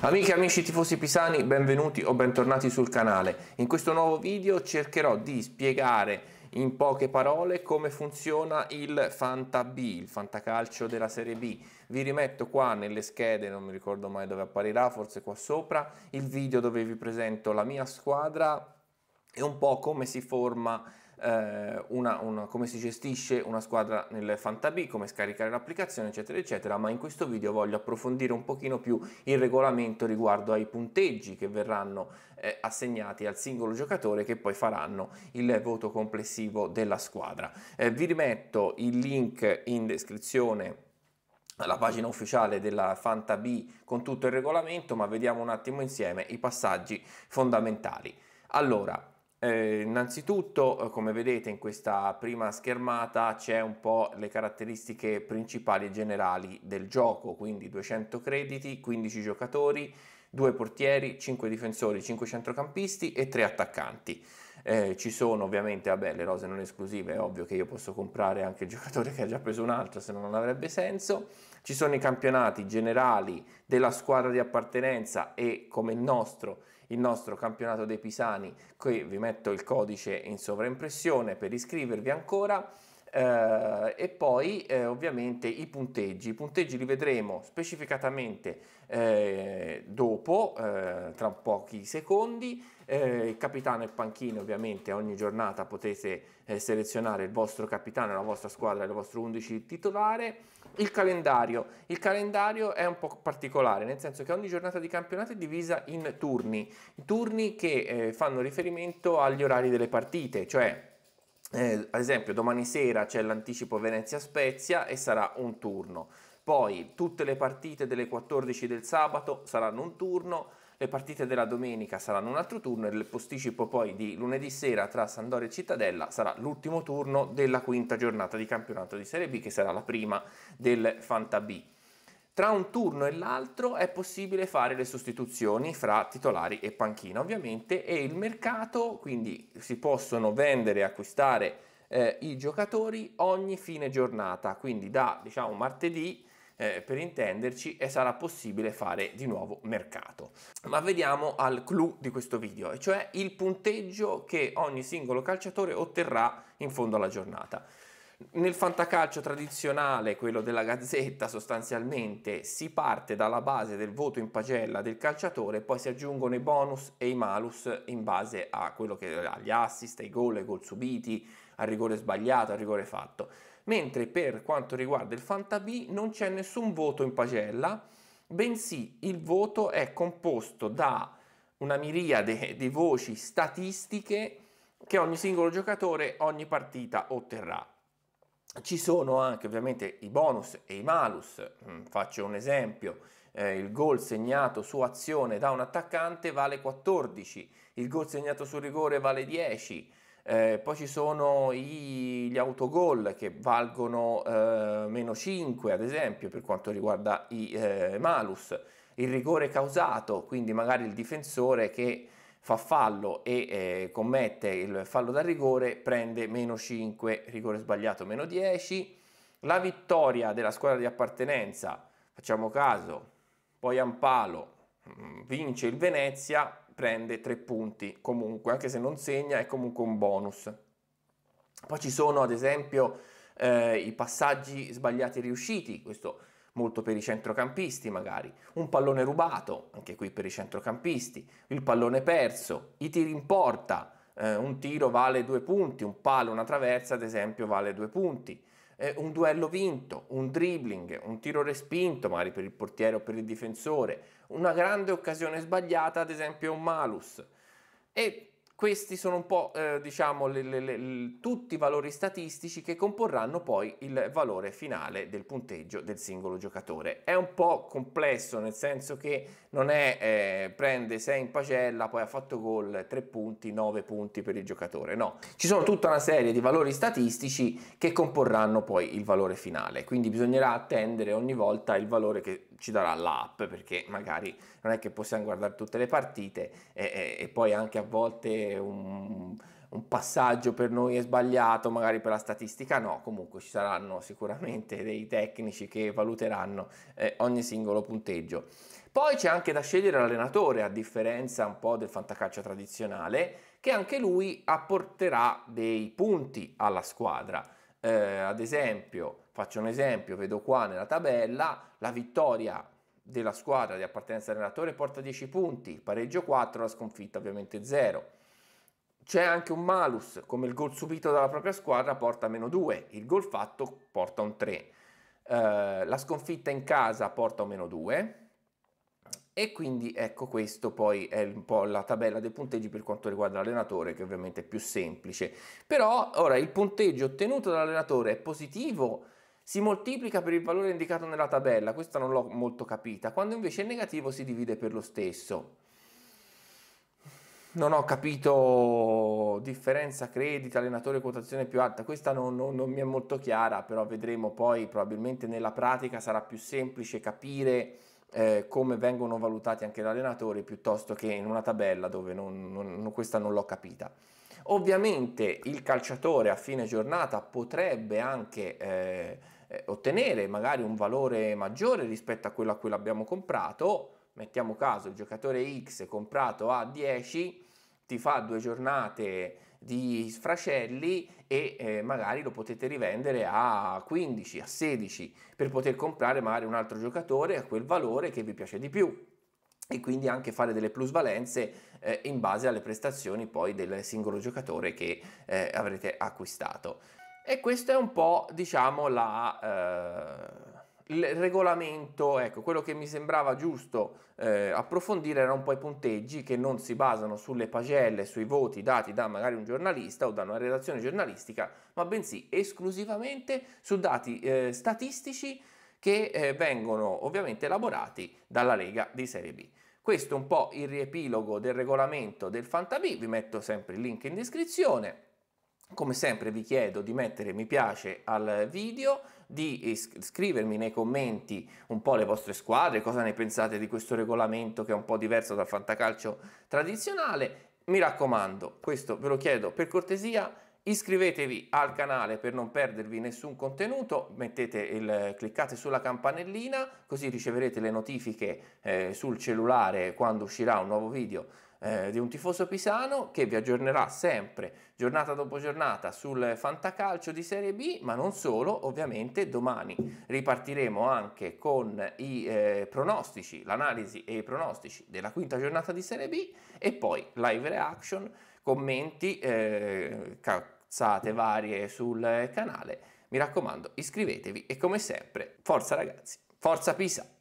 Amiche e amici tifosi pisani, benvenuti o bentornati sul canale. In questo nuovo video cercherò di spiegare in poche parole come funziona il Fanta B, il fantacalcio della Serie B. Vi rimetto qua nelle schede, non mi ricordo mai dove apparirà, forse qua sopra, il video dove vi presento la mia squadra e un po' come si forma eh, una, una, come si gestisce una squadra nel Fanta B, come scaricare l'applicazione, eccetera, eccetera, ma in questo video voglio approfondire un pochino più il regolamento riguardo ai punteggi che verranno eh, assegnati al singolo giocatore che poi faranno il voto complessivo della squadra. Eh, vi rimetto il link in descrizione la pagina ufficiale della Fanta B con tutto il regolamento, ma vediamo un attimo insieme i passaggi fondamentali. Allora, eh, innanzitutto, eh, come vedete in questa prima schermata, c'è un po' le caratteristiche principali e generali del gioco, quindi 200 crediti, 15 giocatori, due portieri, cinque difensori, cinque centrocampisti e tre attaccanti. Eh, ci sono ovviamente vabbè, le rose non esclusive, è ovvio che io posso comprare anche il giocatore che ha già preso un altro, se no non avrebbe senso. Ci sono i campionati generali della squadra di appartenenza e come il nostro, il nostro campionato dei Pisani, qui vi metto il codice in sovraimpressione per iscrivervi ancora eh, e poi eh, ovviamente i punteggi. I punteggi li vedremo specificatamente eh, dopo, eh, tra pochi secondi. Eh, il capitano e panchine ovviamente ogni giornata potete eh, selezionare il vostro capitano, la vostra squadra, il vostro 11 titolare. Il calendario. Il calendario è un po' particolare, nel senso che ogni giornata di campionato è divisa in turni, turni che fanno riferimento agli orari delle partite, cioè eh, ad esempio domani sera c'è l'anticipo Venezia-Spezia e sarà un turno. Poi tutte le partite delle 14 del sabato saranno un turno, le partite della domenica saranno un altro turno e il posticipo poi di lunedì sera tra Sandoria e Cittadella sarà l'ultimo turno della quinta giornata di campionato di Serie B che sarà la prima del Fanta B. Tra un turno e l'altro è possibile fare le sostituzioni fra titolari e panchina ovviamente e il mercato, quindi si possono vendere e acquistare eh, i giocatori ogni fine giornata, quindi da diciamo martedì eh, per intenderci e sarà possibile fare di nuovo mercato. Ma vediamo al clou di questo video, e cioè il punteggio che ogni singolo calciatore otterrà in fondo alla giornata. Nel fantacalcio tradizionale, quello della gazzetta sostanzialmente, si parte dalla base del voto in pagella del calciatore, poi si aggiungono i bonus e i malus in base a quello che agli assist, ai gol, ai gol subiti, al rigore sbagliato, al rigore fatto. Mentre per quanto riguarda il Fantabì non c'è nessun voto in pagella, bensì il voto è composto da una miriade di voci statistiche che ogni singolo giocatore ogni partita otterrà ci sono anche ovviamente i bonus e i malus, mm, faccio un esempio, eh, il gol segnato su azione da un attaccante vale 14, il gol segnato su rigore vale 10, eh, poi ci sono i, gli autogol che valgono eh, meno 5 ad esempio per quanto riguarda i eh, malus, il rigore causato, quindi magari il difensore che fa fallo e eh, commette il fallo da rigore, prende meno 5, rigore sbagliato meno 10. La vittoria della squadra di appartenenza, facciamo caso, poi Ampalo mm, vince il Venezia, prende 3 punti comunque, anche se non segna è comunque un bonus. Poi ci sono ad esempio eh, i passaggi sbagliati riusciti, questo molto per i centrocampisti magari, un pallone rubato, anche qui per i centrocampisti, il pallone perso, i tiri in porta, eh, un tiro vale due punti, un palo, una traversa ad esempio vale due punti, eh, un duello vinto, un dribbling, un tiro respinto magari per il portiere o per il difensore, una grande occasione sbagliata ad esempio un malus. E questi sono un po', eh, diciamo, le, le, le, tutti i valori statistici che comporranno poi il valore finale del punteggio del singolo giocatore. È un po' complesso, nel senso che non è eh, prende 6 in pagella, poi ha fatto gol, 3 punti, 9 punti per il giocatore. No, ci sono tutta una serie di valori statistici che comporranno poi il valore finale. Quindi bisognerà attendere ogni volta il valore che ci darà l'app perché magari non è che possiamo guardare tutte le partite e, e, e poi anche a volte un, un, passaggio per noi è sbagliato, magari per la statistica no, comunque ci saranno sicuramente dei tecnici che valuteranno eh, ogni singolo punteggio. Poi c'è anche da scegliere l'allenatore, a differenza un po' del fantacaccia tradizionale, che anche lui apporterà dei punti alla squadra. Eh, ad esempio, faccio un esempio, vedo qua nella tabella, la vittoria della squadra di appartenenza al allenatore porta 10 punti, il pareggio 4, la sconfitta ovviamente 0. C'è anche un malus, come il gol subito dalla propria squadra porta meno 2, il gol fatto porta un 3. Uh, eh, la sconfitta in casa porta un meno 2 e quindi ecco questo poi è un po' la tabella dei punteggi per quanto riguarda l'allenatore che ovviamente è più semplice però ora il punteggio ottenuto dall'allenatore è positivo si moltiplica per il valore indicato nella tabella, questa non l'ho molto capita, quando invece è negativo si divide per lo stesso. Non ho capito differenza credito, allenatore quotazione più alta, questa non, non, non mi è molto chiara, però vedremo poi, probabilmente nella pratica sarà più semplice capire eh, come vengono valutati anche gli allenatori piuttosto che in una tabella dove non, non, questa non l'ho capita. Ovviamente il calciatore a fine giornata potrebbe anche eh, eh, ottenere magari un valore maggiore rispetto a quello a cui l'abbiamo comprato, mettiamo caso il giocatore X comprato a 10 ti fa due giornate di sfracelli e eh, magari lo potete rivendere a 15, a 16 per poter comprare magari un altro giocatore a quel valore che vi piace di più e quindi anche fare delle plusvalenze eh, in base alle prestazioni poi del singolo giocatore che eh, avrete acquistato. E questo è un po', diciamo, la, eh, il regolamento, ecco, quello che mi sembrava giusto eh, approfondire erano un po' i punteggi che non si basano sulle pagelle, sui voti dati da magari un giornalista o da una redazione giornalistica, ma bensì esclusivamente su dati eh, statistici che eh, vengono ovviamente elaborati dalla Lega di Serie B. Questo è un po' il riepilogo del regolamento del Fantabì, vi metto sempre il link in descrizione. Come sempre vi chiedo di mettere mi piace al video, di scrivermi nei commenti un po' le vostre squadre, cosa ne pensate di questo regolamento che è un po' diverso dal fantacalcio tradizionale. Mi raccomando, questo ve lo chiedo per cortesia, iscrivetevi al canale per non perdervi nessun contenuto, il, cliccate sulla campanellina così riceverete le notifiche eh, sul cellulare quando uscirà un nuovo video eh, di un tifoso pisano che vi aggiornerà sempre, giornata dopo giornata, sul fantacalcio di Serie B, ma non solo, ovviamente domani ripartiremo anche con i eh, pronostici, l'analisi e i pronostici della quinta giornata di Serie B e poi live reaction, commenti, eh, cazzate varie sul canale. Mi raccomando, iscrivetevi e come sempre, forza ragazzi, forza Pisa!